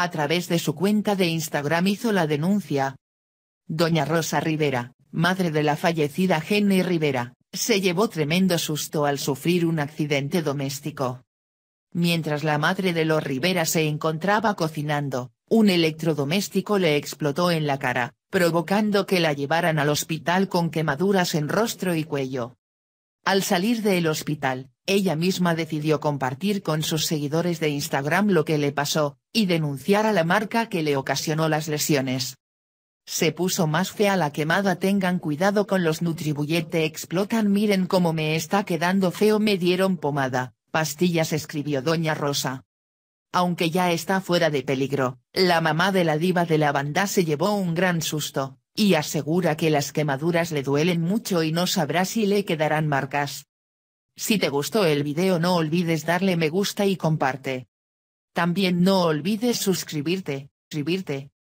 a través de su cuenta de Instagram hizo la denuncia. Doña Rosa Rivera, madre de la fallecida Jenny Rivera, se llevó tremendo susto al sufrir un accidente doméstico. Mientras la madre de los Rivera se encontraba cocinando, un electrodoméstico le explotó en la cara, provocando que la llevaran al hospital con quemaduras en rostro y cuello. Al salir del hospital, ella misma decidió compartir con sus seguidores de Instagram lo que le pasó, y denunciar a la marca que le ocasionó las lesiones. Se puso más fea la quemada tengan cuidado con los Nutribullet explotan miren cómo me está quedando feo me dieron pomada, pastillas escribió Doña Rosa. Aunque ya está fuera de peligro, la mamá de la diva de la banda se llevó un gran susto, y asegura que las quemaduras le duelen mucho y no sabrá si le quedarán marcas. Si te gustó el video no olvides darle me gusta y comparte. También no olvides suscribirte,